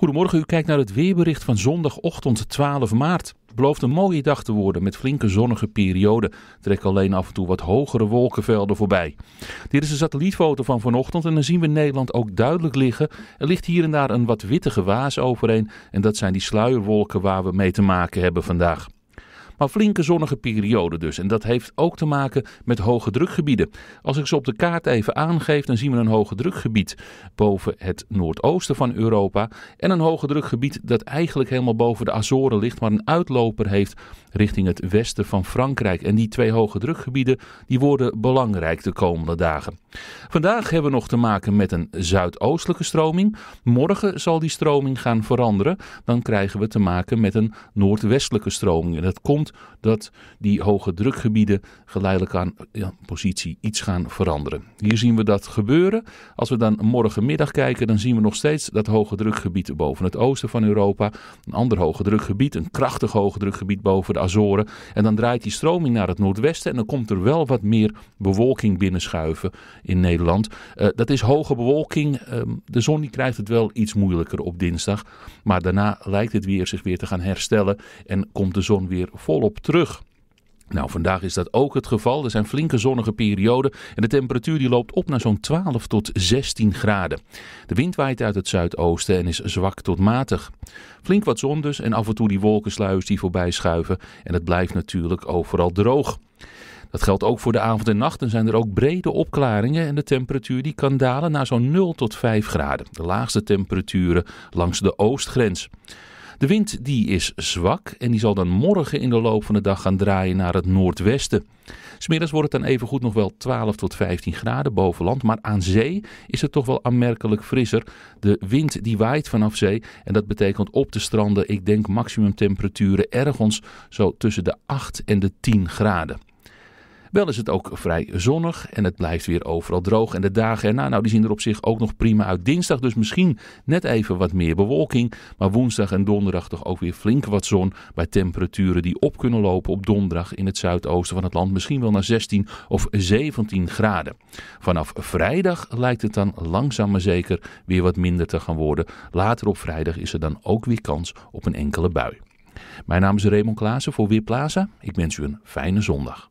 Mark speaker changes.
Speaker 1: Goedemorgen, u kijkt naar het weerbericht van zondagochtend 12 maart. Belooft een mooie dag te worden met flinke zonnige perioden. Trek alleen af en toe wat hogere wolkenvelden voorbij. Dit is een satellietfoto van vanochtend en dan zien we Nederland ook duidelijk liggen. Er ligt hier en daar een wat witte waas overheen en dat zijn die sluierwolken waar we mee te maken hebben vandaag. Maar flinke zonnige periode dus. En dat heeft ook te maken met hoge drukgebieden. Als ik ze op de kaart even aangeef, dan zien we een hoge drukgebied boven het noordoosten van Europa. En een hoge drukgebied dat eigenlijk helemaal boven de Azoren ligt, maar een uitloper heeft richting het westen van Frankrijk. En die twee hoge drukgebieden die worden belangrijk de komende dagen. Vandaag hebben we nog te maken met een zuidoostelijke stroming. Morgen zal die stroming gaan veranderen. Dan krijgen we te maken met een noordwestelijke stroming. En dat komt dat die hoge drukgebieden geleidelijk aan ja, positie iets gaan veranderen. Hier zien we dat gebeuren. Als we dan morgenmiddag kijken, dan zien we nog steeds dat hoge drukgebied boven het oosten van Europa. Een ander hoge drukgebied, een krachtig hoge drukgebied boven de Azoren. En dan draait die stroming naar het noordwesten en dan komt er wel wat meer bewolking binnenschuiven in Nederland. Eh, dat is hoge bewolking. Ehm, de zon die krijgt het wel iets moeilijker op dinsdag. Maar daarna lijkt het weer zich weer te gaan herstellen en komt de zon weer vol op terug. Nou, vandaag is dat ook het geval. Er zijn flinke zonnige perioden en de temperatuur die loopt op naar zo'n 12 tot 16 graden. De wind waait uit het zuidoosten en is zwak tot matig. Flink wat zon dus en af en toe die wolkensluis die voorbij schuiven. En het blijft natuurlijk overal droog. Dat geldt ook voor de avond en nacht. Dan zijn er ook brede opklaringen en de temperatuur die kan dalen naar zo'n 0 tot 5 graden. De laagste temperaturen langs de oostgrens. De wind die is zwak en die zal dan morgen in de loop van de dag gaan draaien naar het noordwesten. Smiddags wordt het dan even goed nog wel 12 tot 15 graden boven land, maar aan zee is het toch wel aanmerkelijk frisser. De wind die waait vanaf zee en dat betekent op de stranden, ik denk maximum temperaturen ergens zo tussen de 8 en de 10 graden. Wel is het ook vrij zonnig en het blijft weer overal droog. En de dagen erna, nou die zien er op zich ook nog prima uit. Dinsdag dus misschien net even wat meer bewolking. Maar woensdag en donderdag toch ook weer flink wat zon. Bij temperaturen die op kunnen lopen op donderdag in het zuidoosten van het land. Misschien wel naar 16 of 17 graden. Vanaf vrijdag lijkt het dan langzaam maar zeker weer wat minder te gaan worden. Later op vrijdag is er dan ook weer kans op een enkele bui. Mijn naam is Raymond Klaassen voor Weerplaza. Ik wens u een fijne zondag.